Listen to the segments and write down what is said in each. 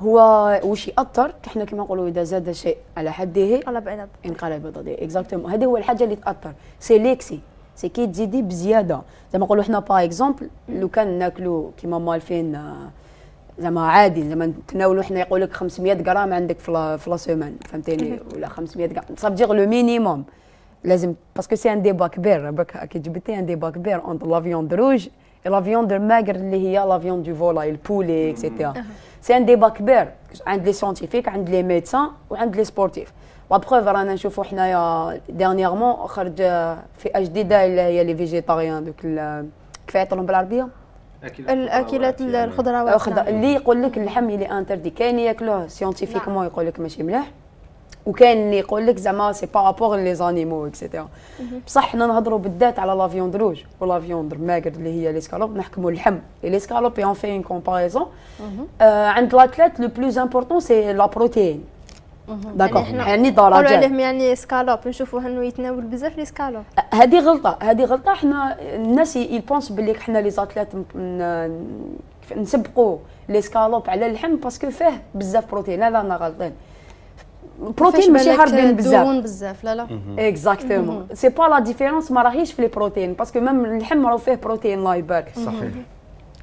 هو واش ياثر احنا كما نقولوا اذا زاد شيء على حده انقلب على انقلب ضده اكزاكتومون هذه هو الحاجه اللي تاثر سي ليكسي سي كي تزيدي بزياده زعما نقولوا احنا با اكزومبل لو كان ناكلوا كيما مالفين آه، زعما عادي زعما نتناولوا احنا يقول لك 500 غرام عندك في لا سيمان فهمتيني ولا 500 غرام صافي لو مينيموم لازم باسكو سي ان ديبا كبير برك كي جبتي ان ديبا كبير اونت لافيون دروج لا فيوند الماجر اللي هي لا فيوند دو فولاي البولي اكسيتيرا سي ان ديبا كبير عند لي سونتيفيك عند لي ميدسان وعند لي سبورتيف لا بروف رانا نشوفوا حنايا ديرنييرمون خرج في جديده اللي هي لي فيجيتاريان دوك كيف يعيطولهم بالعربيه؟ الاكلات الخضروات اللي يقول لك اللحم اللي انتردي كاين ياكلوه سيونتيفيكمون يقول لك ماشي مليح وكان اللي يقول لك زعما سي بارابور لي زانيمو اكسيتيرا بصح حنا نهضروا بالذات على لافيون دروج روج ولا ماكر اللي هي لي سكالوب نحكموا اللحم اي سكالوب اون في اون كومباريزون عند لاتليت لو بلوز امبورطون سي لا بروتين داكوغ يعني درجات يعني عليهم يعني سكالوب نشوفوا انه يتناول بزاف لي سكالوب هذه غلطه هذه غلطه حنا الناس يبونس باللي حنا لي زاتليت نسبقوا لي سكالوب على اللحم باسكو فيه بزاف بروتين لا لا انا غلطان بروتين ماشي هاربين بزاف بزاف لا لا اكزاكتومون سي با لا ديفيرونس ما راهيش في لي بروتين باسكو ميم اللحم راهو فيه بروتين الله يبارك صحيح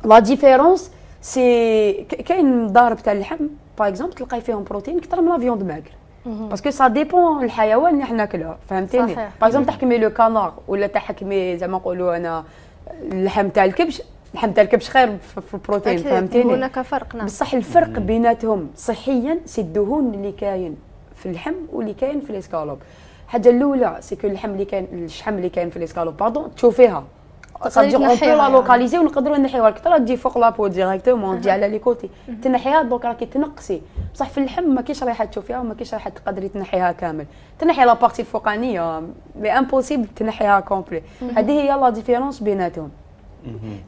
لا ديفيرونس سي كاين ضارب تاع اللحم باغ اكزومبل تلقاي فيهم بروتين اكثر من لا فيوند ماكر باسكو سا ديبون الحيوان اللي حنا ناكلوه فهمتيني باغ اكزومبل تحكمي لو كانار ولا تحكمي زعما نقولوا انا اللحم تاع الكبش اللحم تاع الكبش خير في البروتين فهمتيني هناك فرق نعم بصح الفرق بيناتهم صحيا سي الدهون اللي كاين في اللحم واللي كاين في الاسكالوب الحاجه الاولى سيكو اللحم اللي كاين الشحم اللي كاين في الاسكالوب باردون تشوفيها تقدر اون بو لا لوكاليزي ونقدروا نحيوها كثر تجي فوق لابو ديريكتومون تجي على لي كوتي تنحيها دوك راكي تنقصي بصح في اللحم ما كاينش رايحه تشوفيها وما كاينش رايحه تقدري تنحيها كامل تنحي لا بارتي الفوقانيه مي امبوسيبل تنحيها كومبلي هذه هي لا ديفيرونس بيناتهم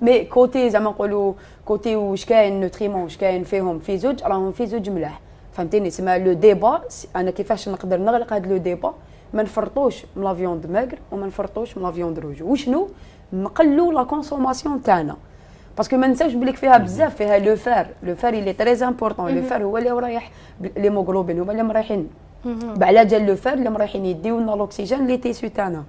مي كوتي زعما نقولوا كوتي واش كاين نوتريمون واش كاين فيهم في زوج راهم في زوج ملاح فهمتيني تسمى لو ديبا انا كيفاش نقدر نغلق هذا لو ديبا ما نفرطوش من لافيون ماغر وما نفرطوش من لافيون روج وشنو نقلوا لا كونسوماسيون تاعنا باسكو ما ننساوش بلي فيها بزاف فيها لو فار لو فار اللي تري امبورطون لو فار هو اللي رايح ليموغلوبين هما اللي مريحين بعلا لو فار اللي مريحين يديونا لوكسيجين لي تيسو تاعنا